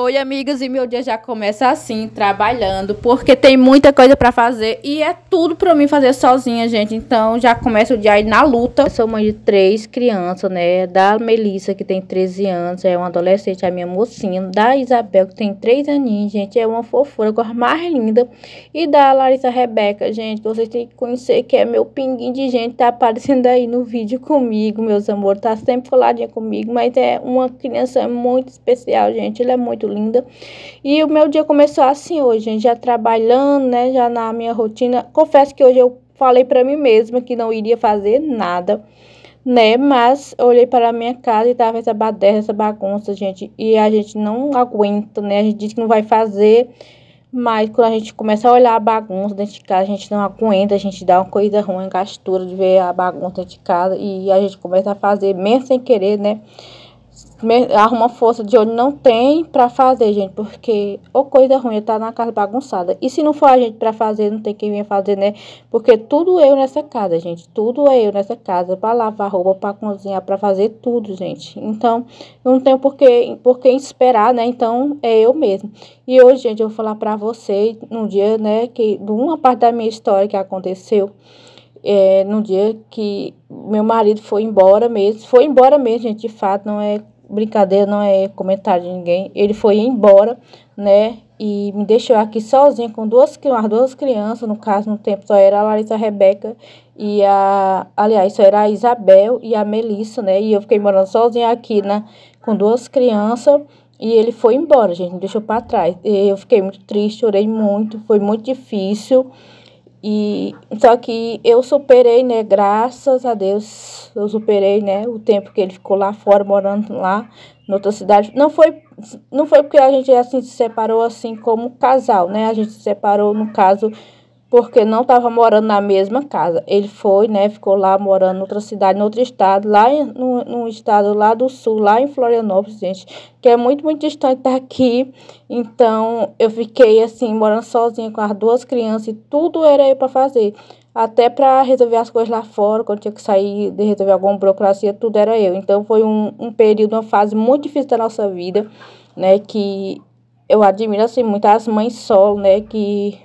Oi, amigas, e meu dia já começa assim, trabalhando, porque tem muita coisa para fazer e é tudo para mim fazer sozinha, gente. Então já começa o dia aí na luta. Eu sou mãe de três crianças, né? Da Melissa, que tem 13 anos, é uma adolescente, a minha mocinha. Da Isabel, que tem 3 aninhos, gente, é uma fofura, a mais linda. E da Larissa Rebeca, gente, vocês têm que conhecer que é meu pinguim de gente, tá aparecendo aí no vídeo comigo, meus amores. Tá sempre coladinha comigo, mas é uma criança muito especial, gente. ele é muito linda. E o meu dia começou assim hoje, gente, já trabalhando, né, já na minha rotina. Confesso que hoje eu falei para mim mesma que não iria fazer nada, né? Mas olhei para a minha casa e tava essa baderna, essa bagunça, gente, e a gente não aguenta, né? A gente diz que não vai fazer, mas quando a gente começa a olhar a bagunça dentro de casa, a gente não aguenta, a gente dá uma coisa ruim, gastura de ver a bagunça dentro de casa e a gente começa a fazer mesmo sem querer, né? arruma força de onde não tem para fazer, gente, porque ou coisa ruim tá na casa bagunçada. E se não for a gente para fazer, não tem quem venha fazer, né? Porque tudo eu nessa casa, gente, tudo é eu nessa casa, para lavar roupa, para cozinhar, para fazer tudo, gente. Então, não tenho por que, por que esperar, né? Então, é eu mesmo. E hoje, gente, eu vou falar para vocês num dia, né, que de uma parte da minha história que aconteceu, é, dia que meu marido foi embora mesmo. Foi embora mesmo, gente, de fato, não é brincadeira, não é comentário de ninguém. Ele foi embora, né? E me deixou aqui sozinha com duas, as duas crianças. No caso, no tempo só era a Larissa a Rebeca e a. Aliás, só era a Isabel e a Melissa, né? E eu fiquei morando sozinha aqui, né? Com duas crianças. E ele foi embora, gente, me deixou para trás. Eu fiquei muito triste, chorei muito, foi muito difícil. E só que eu superei, né? Graças a Deus, eu superei, né? O tempo que ele ficou lá fora morando lá, em outra cidade. Não foi, não foi porque a gente assim se separou assim como casal, né? A gente se separou no caso porque não estava morando na mesma casa. Ele foi, né, ficou lá morando em outra cidade, em outro estado, lá em, no, no estado lá do sul, lá em Florianópolis, gente, que é muito, muito distante daqui. Então, eu fiquei assim, morando sozinha com as duas crianças e tudo era eu para fazer. Até para resolver as coisas lá fora, quando tinha que sair de resolver alguma burocracia, tudo era eu. Então, foi um, um período, uma fase muito difícil da nossa vida, né, que eu admiro assim muito as mães solo, né, que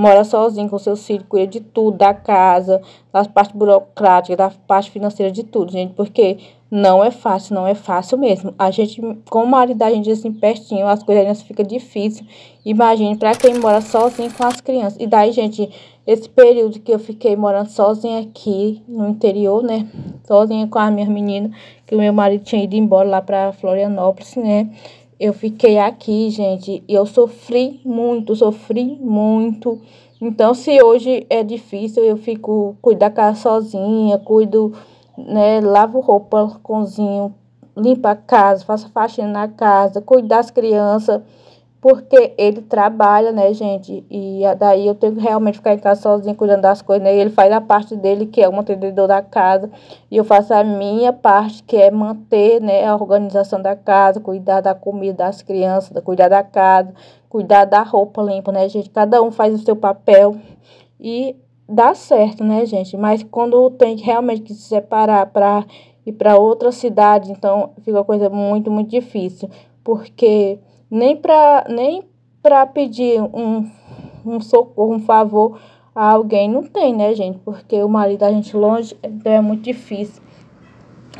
mora sozinho com seus filhos, cuida de tudo, da casa, das partes burocráticas, da parte financeira, de tudo, gente, porque não é fácil, não é fácil mesmo. A gente, com o marido da gente assim pertinho, as coisas ainda ficam difíceis. Imagine para quem mora sozinho com as crianças. E daí, gente, esse período que eu fiquei morando sozinha aqui no interior, né? Sozinha com as minhas meninas, que o meu marido tinha ido embora lá para Florianópolis, né? Eu fiquei aqui, gente, e eu sofri muito, sofri muito. Então, se hoje é difícil, eu fico cuidar da casa sozinha, cuido, né, lavo roupa cozinho, limpa a casa, faço faxina na casa, cuidar das crianças porque ele trabalha, né, gente? E daí eu tenho que realmente ficar em casa sozinha cuidando das coisas, né? E ele faz a parte dele, que é o mantenedor da casa, e eu faço a minha parte, que é manter, né, a organização da casa, cuidar da comida das crianças, cuidar da casa, cuidar da roupa limpa, né, gente? Cada um faz o seu papel e dá certo, né, gente? Mas quando tem realmente que se separar para ir para outra cidade, então fica uma coisa muito, muito difícil, porque nem para nem pra pedir um, um socorro, um favor a alguém. Não tem, né, gente? Porque o marido da gente longe, então é muito difícil.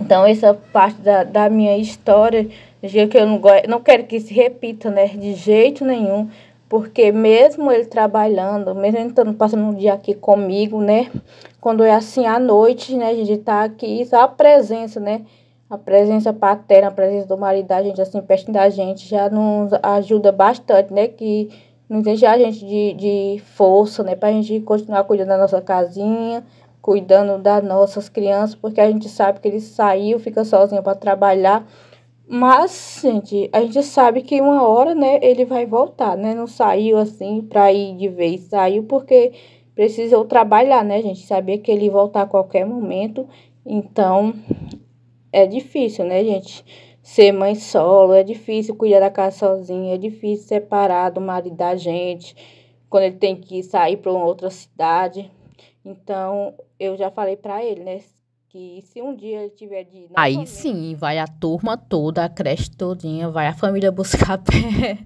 Então, essa parte da, da minha história, que eu não, gosto, não quero que se repita, né? De jeito nenhum. Porque mesmo ele trabalhando, mesmo ele estando passando um dia aqui comigo, né? Quando é assim à noite, né? A gente tá aqui, só a presença, né? A presença paterna, a presença do marido da gente, assim, perto da gente, já nos ajuda bastante, né? Que nos deixa a gente de, de força, né? Pra gente continuar cuidando da nossa casinha, cuidando das nossas crianças, porque a gente sabe que ele saiu, fica sozinho para trabalhar. Mas, gente, a gente sabe que uma hora, né, ele vai voltar, né? Não saiu assim para ir de vez, saiu porque precisou trabalhar, né, gente? Sabia que ele ia voltar a qualquer momento. Então, é difícil, né, gente? Ser mãe solo, é difícil cuidar da casa sozinha, é difícil separar do marido da gente quando ele tem que sair para outra cidade. Então, eu já falei para ele, né? Que se um dia ele tiver de. Aí família... sim, vai a turma toda, a creche todinha, vai a família buscar pé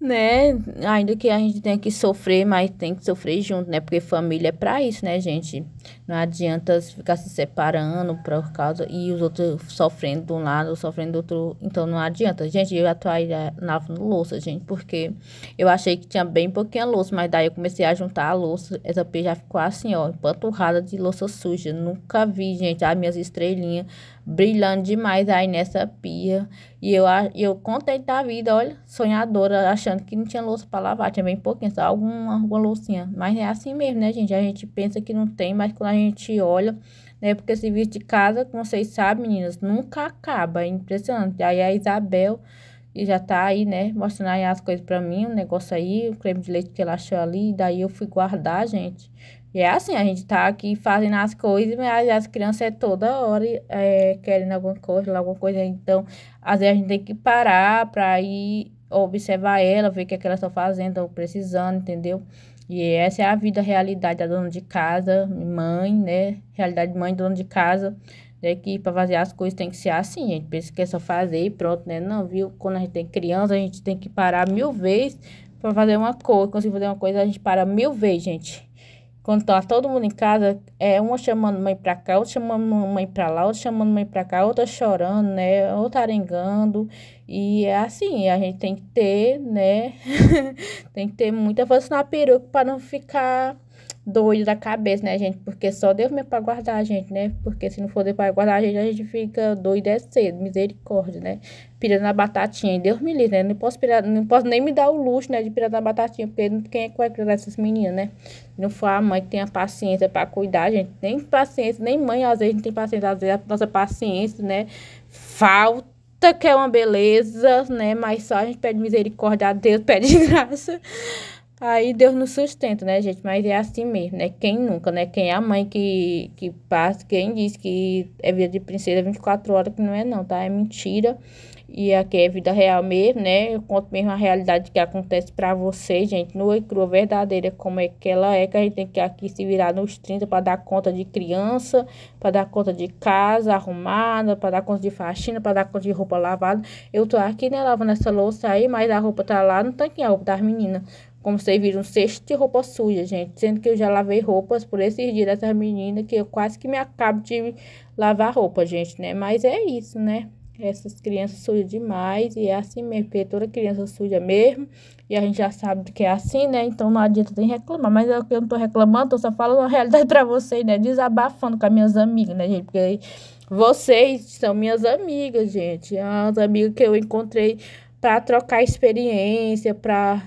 né? Ainda que a gente tenha que sofrer, mas tem que sofrer junto, né? Porque família é para isso, né, gente? Não adianta ficar se separando por causa e os outros sofrendo de um lado, sofrendo do outro. Então não adianta. Gente, eu atuar eh, na louça, gente, porque eu achei que tinha bem pouquinha louça, mas daí eu comecei a juntar a louça. Essa pia já ficou assim, ó, empanturrada de louça suja. Nunca vi, gente, as minhas estrelinhas brilhando demais aí nessa pia. E eu, eu contente da vida, olha, sonhadora, achando que não tinha louça para lavar, tinha bem pouquinho, só alguma, alguma loucinha. Mas é assim mesmo, né, gente? A gente pensa que não tem, mas quando a gente olha, né? Porque vídeo de casa, como vocês sabem, meninas, nunca acaba, é impressionante. Aí a Isabel e já tá aí, né, mostrando aí as coisas para mim, o um negócio aí, o creme de leite que ela achou ali, daí eu fui guardar, gente. E é assim, a gente tá aqui fazendo as coisas, mas as crianças é toda hora é, querendo alguma coisa, alguma coisa. Então, às vezes a gente tem que parar pra ir observar ela, ver o que, é que ela tá fazendo, ou precisando, entendeu? E essa é a vida, a realidade da dona de casa, mãe, né? Realidade de mãe, dona de casa, É Que pra fazer as coisas tem que ser assim, gente. Pensa que é só fazer e pronto, né? Não, viu? Quando a gente tem criança, a gente tem que parar mil vezes pra fazer uma coisa. quando gente fazer uma coisa, a gente para mil vezes, gente. Quando tá todo mundo em casa, é uma chamando mãe pra cá, outra chamando mãe pra lá, outra chamando mãe pra cá, outra chorando, né? Outra arengando. E é assim, a gente tem que ter, né? tem que ter muita força na peruca para não ficar doido da cabeça, né, gente? Porque só Deus mesmo pra guardar a gente, né? Porque se não for Deus pra guardar a gente, a gente fica doido é cedo, misericórdia, né? Pirando na batatinha, Deus me livre, né? Não posso, pirar, não posso nem me dar o luxo, né, de pirar na batatinha, porque quem é que vai cuidar dessas meninas, né? Não for a mãe que tenha paciência pra cuidar, gente. Nem paciência, nem mãe, às vezes, não tem paciência. Às vezes, a nossa paciência, né, falta que é uma beleza, né? Mas só a gente pede misericórdia a Deus, pede graça. Aí Deus nos sustenta, né, gente? Mas é assim mesmo, né? Quem nunca, né? Quem é a mãe que, que passa, quem diz que é vida de princesa 24 horas, que não é não, tá? É mentira. E aqui é vida real mesmo, né? Eu conto mesmo a realidade que acontece para vocês, gente. Nua e crua, verdadeira, como é que ela é, que a gente tem que aqui se virar nos 30 para dar conta de criança, para dar conta de casa arrumada, para dar conta de faxina, para dar conta de roupa lavada. Eu tô aqui, né, lavando essa louça aí, mas a roupa tá lá no tanquinho, a roupa das meninas como vocês viram, um cesto de roupa suja, gente. Sendo que eu já lavei roupas por esses dias dessas meninas que eu quase que me acabo de lavar roupa, gente, né? Mas é isso, né? Essas crianças sujas demais e é assim mesmo, porque toda criança suja mesmo. E a gente já sabe que é assim, né? Então não adianta nem reclamar. Mas é eu, eu não tô reclamando, tô só falando a realidade pra vocês, né? Desabafando com as minhas amigas, né, gente? Porque vocês são minhas amigas, gente. As amigas que eu encontrei para trocar experiência, para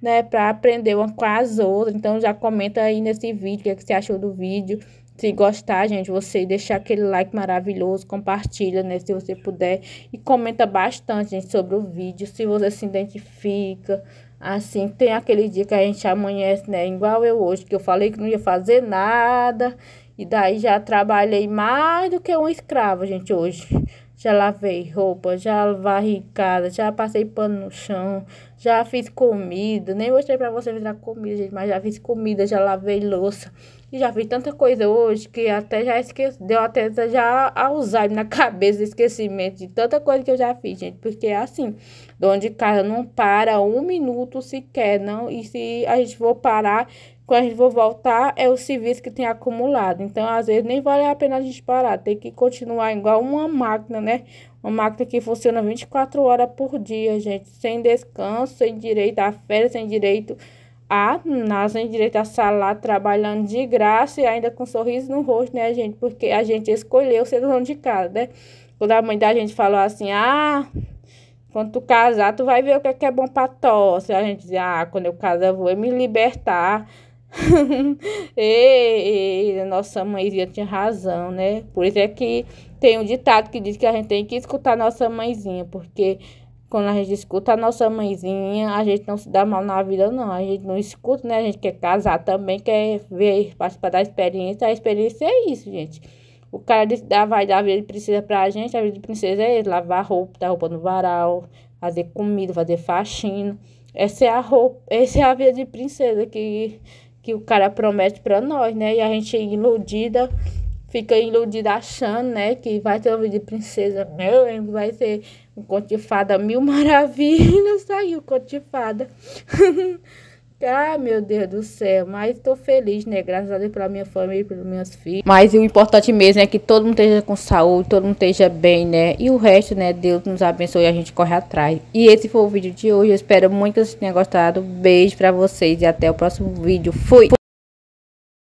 né, para aprender uma com as outras. Então já comenta aí nesse vídeo o que, é que você achou do vídeo. Se gostar, gente, você deixar aquele like maravilhoso, compartilha, né, se você puder. E comenta bastante, gente, sobre o vídeo, se você se identifica. Assim, tem aquele dia que a gente amanhece, né, igual eu hoje, que eu falei que não ia fazer nada. E daí já trabalhei mais do que um escravo, gente, hoje. Já lavei roupa, já varri casa, já passei pano no chão, já fiz comida. Nem mostrei pra vocês a comida, gente, mas já fiz comida, já lavei louça. E já fiz tanta coisa hoje que até já esqueci, deu até já usar na cabeça, esquecimento de tanta coisa que eu já fiz, gente. Porque é assim, dono de casa não para um minuto sequer, não. E se a gente for parar, quando a gente vou voltar, é o serviço que tem acumulado. Então, às vezes, nem vale a pena a gente parar. Tem que continuar igual uma máquina, né? Uma máquina que funciona 24 horas por dia, gente. Sem descanso, sem direito a férias, sem direito a nada, sem direito a salário, trabalhando de graça e ainda com sorriso no rosto, né, gente? Porque a gente escolheu ser dono de casa, né? Quando a mãe da gente falou assim, ah... Quando tu casar, tu vai ver o que é, que é bom pra tosse. A gente dizia, ah, quando eu casar, eu vou me libertar e, e, nossa mãezinha tinha razão, né? Por isso é que tem um ditado que diz que a gente tem que escutar nossa mãezinha, porque quando a gente escuta a nossa mãezinha, a gente não se dá mal na vida, não. A gente não escuta, né? A gente quer casar também, quer ver, participar da experiência. A experiência é isso, gente. O cara que vai dar a vida de princesa pra gente, a vida de princesa é ele, lavar roupa, dar roupa no varal, fazer comida, fazer faxina. Essa é a roupa, essa é a vida de princesa que que o cara promete para nós, né? E a gente é iludida, fica iludida achando, né, que vai ter uma vida de princesa, meu, vai ser um conto de fada mil maravilhas, saiu tá o conto de fada. Ah, meu Deus do céu, mas tô feliz, né? Graças a Deus pela minha família, e pelos meus filhos. Mas o importante mesmo é que todo mundo esteja com saúde, todo mundo esteja bem, né? E o resto, né? Deus nos abençoe e a gente corre atrás. E esse foi o vídeo de hoje. Eu espero muito que vocês tenham gostado. Beijo pra vocês e até o próximo vídeo. Fui!